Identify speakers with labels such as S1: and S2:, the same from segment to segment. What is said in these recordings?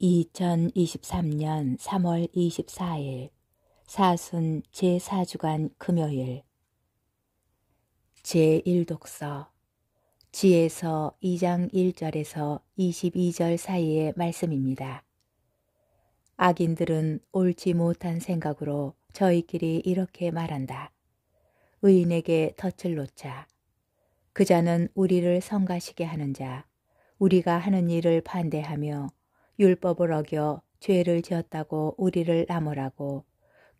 S1: 2023년 3월 24일 사순 제4주간 금요일 제1독서 지에서 2장 1절에서 22절 사이의 말씀입니다. 악인들은 옳지 못한 생각으로 저희끼리 이렇게 말한다. 의인에게 덫을 놓자. 그자는 우리를 성가시게 하는 자, 우리가 하는 일을 반대하며 율법을 어겨 죄를 지었다고 우리를 나무라고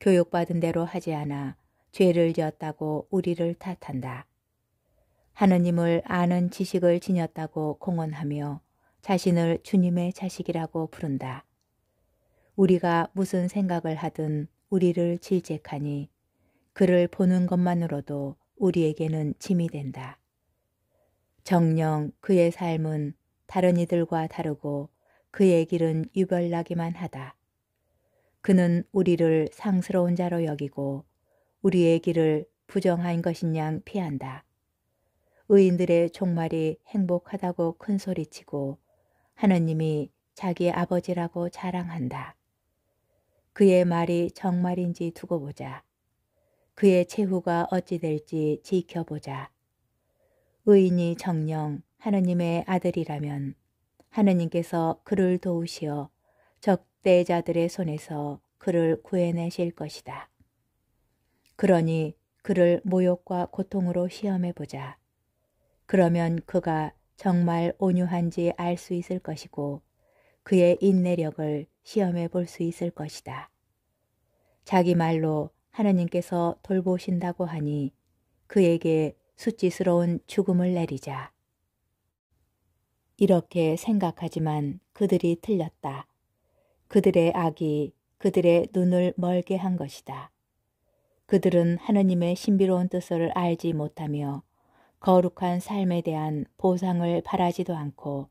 S1: 교육받은 대로 하지 않아 죄를 지었다고 우리를 탓한다. 하느님을 아는 지식을 지녔다고 공언하며 자신을 주님의 자식이라고 부른다. 우리가 무슨 생각을 하든 우리를 질책하니 그를 보는 것만으로도 우리에게는 짐이 된다. 정녕 그의 삶은 다른 이들과 다르고 그의 길은 유별나기만 하다. 그는 우리를 상스러운 자로 여기고 우리의 길을 부정한 것인양 피한다. 의인들의 종말이 행복하다고 큰소리치고 하느님이 자기 아버지라고 자랑한다. 그의 말이 정말인지 두고 보자. 그의 최후가 어찌 될지 지켜보자. 의인이 정령 하느님의 아들이라면 하느님께서 그를 도우시어 적대자들의 손에서 그를 구해내실 것이다. 그러니 그를 모욕과 고통으로 시험해 보자. 그러면 그가 정말 온유한지 알 수 있을 것이고 그의 인내력을 시험해 볼 수 있을 것이다. 자기 말로 하느님께서 돌보신다고 하니 그에게 수치스러운 죽음을 내리자. 이렇게 생각하지만 그들이 틀렸다. 그들의 악이 그들의 눈을 멀게 한 것이다. 그들은 하느님의 신비로운 뜻을 알지 못하며 거룩한 삶에 대한 보상을 바라지도 않고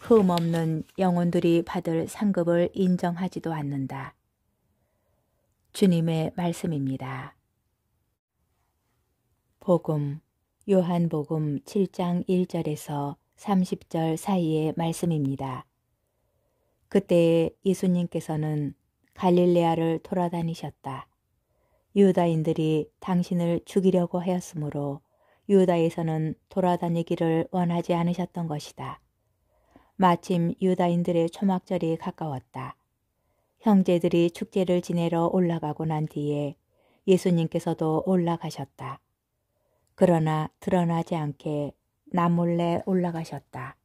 S1: 흠없는 영혼들이 받을 상급을 인정하지도 않는다. 주님의 말씀입니다. 복음 요한복음 7장 1절에서 30절 사이의 말씀입니다. 그때 예수님께서는 갈릴레아를 돌아다니셨다. 유다인들이 당신을 죽이려고 하였으므로 유다에서는 돌아다니기를 원하지 않으셨던 것이다. 마침 유다인들의 초막절이 가까웠다. 형제들이 축제를 지내러 올라가고 난 뒤에 예수님께서도 올라가셨다. 그러나 드러나지 않게 나몰래 올라가셨다.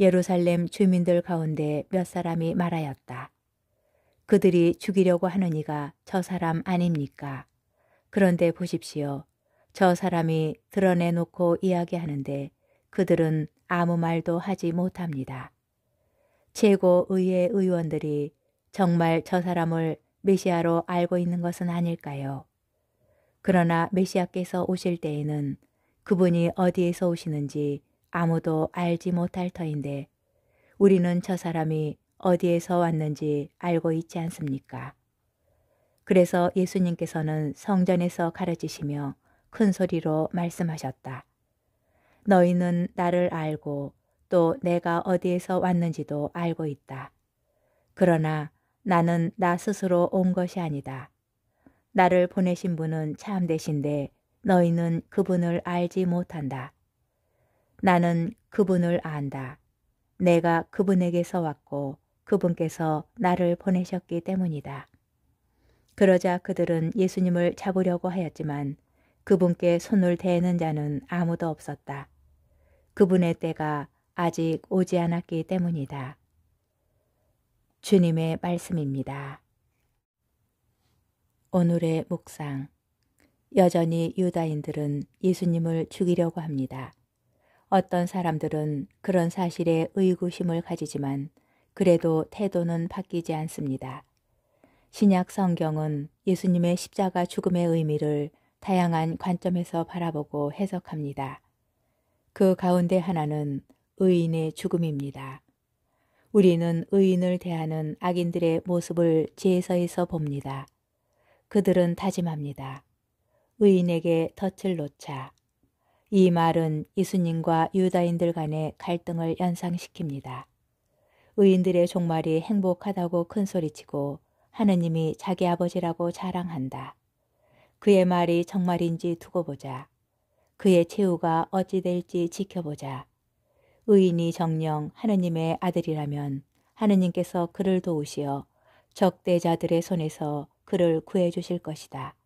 S1: 예루살렘 주민들 가운데 몇 사람이 말하였다. 그들이 죽이려고 하는 이가 저 사람 아닙니까? 그런데 보십시오. 저 사람이 드러내놓고 이야기하는데 그들은 아무 말도 하지 못합니다. 최고의회 의원들이 정말 저 사람을 메시아로 알고 있는 것은 아닐까요? 그러나 메시아께서 오실 때에는 그분이 어디에서 오시는지 아무도 알지 못할 터인데 우리는 저 사람이 어디에서 왔는지 알고 있지 않습니까? 그래서 예수님께서는 성전에서 가르치시며 큰 소리로 말씀하셨다. 너희는 나를 알고 또 내가 어디에서 왔는지도 알고 있다. 그러나 나는 나 스스로 온 것이 아니다. 나를 보내신 분은 참되신데 너희는 그분을 알지 못한다. 나는 그분을 안다. 내가 그분에게서 왔고 그분께서 나를 보내셨기 때문이다. 그러자 그들은 예수님을 잡으려고 하였지만 그분께 손을 대는 자는 아무도 없었다. 그분의 때가 아직 오지 않았기 때문이다. 주님의 말씀입니다. 오늘의 묵상 여전히 유다인들은 예수님을 죽이려고 합니다. 어떤 사람들은 그런 사실에 의구심을 가지지만 그래도 태도는 바뀌지 않습니다. 신약 성경은 예수님의 십자가 죽음의 의미를 다양한 관점에서 바라보고 해석합니다. 그 가운데 하나는 의인의 죽음입니다. 우리는 의인을 대하는 악인들의 모습을 지혜서에서 봅니다. 그들은 다짐합니다. 의인에게 덫을 놓자. 이 말은 예수님과 유다인들 간의 갈등을 연상시킵니다. 의인들의 종말이 행복하다고 큰소리치고 하느님이 자기 아버지라고 자랑한다. 그의 말이 정말인지 두고 보자. 그의 최후가 어찌 될지 지켜보자. 의인이 정령 하느님의 아들이라면 하느님께서 그를 도우시어 적대자들의 손에서 그를 구해 주실 것이다.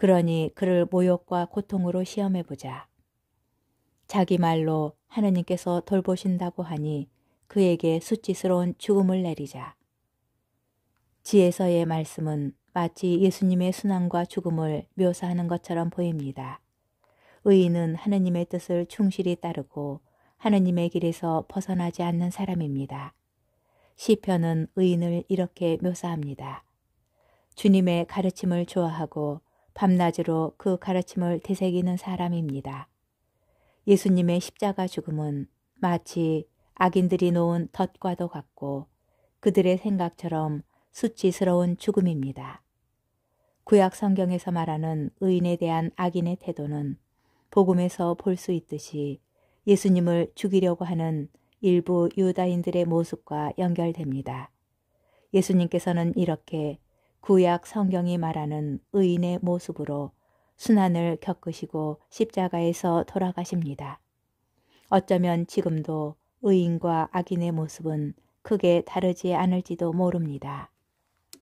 S1: 그러니 그를 모욕과 고통으로 시험해 보자. 자기 말로 하느님께서 돌보신다고 하니 그에게 수치스러운 죽음을 내리자. 지혜서의 말씀은 마치 예수님의 순환과 죽음을 묘사하는 것처럼 보입니다. 의인은 하느님의 뜻을 충실히 따르고 하느님의 길에서 벗어나지 않는 사람입니다. 시편은 의인을 이렇게 묘사합니다. 주님의 가르침을 좋아하고 밤낮으로 그 가르침을 되새기는 사람입니다. 예수님의 십자가 죽음은 마치 악인들이 놓은 덫과도 같고 그들의 생각처럼 수치스러운 죽음입니다. 구약 성경에서 말하는 의인에 대한 악인의 태도는 복음에서 볼 수 있듯이 예수님을 죽이려고 하는 일부 유다인들의 모습과 연결됩니다. 예수님께서는 이렇게 구약 성경이 말하는 의인의 모습으로 순환을 겪으시고 십자가에서 돌아가십니다. 어쩌면 지금도 의인과 악인의 모습은 크게 다르지 않을지도 모릅니다.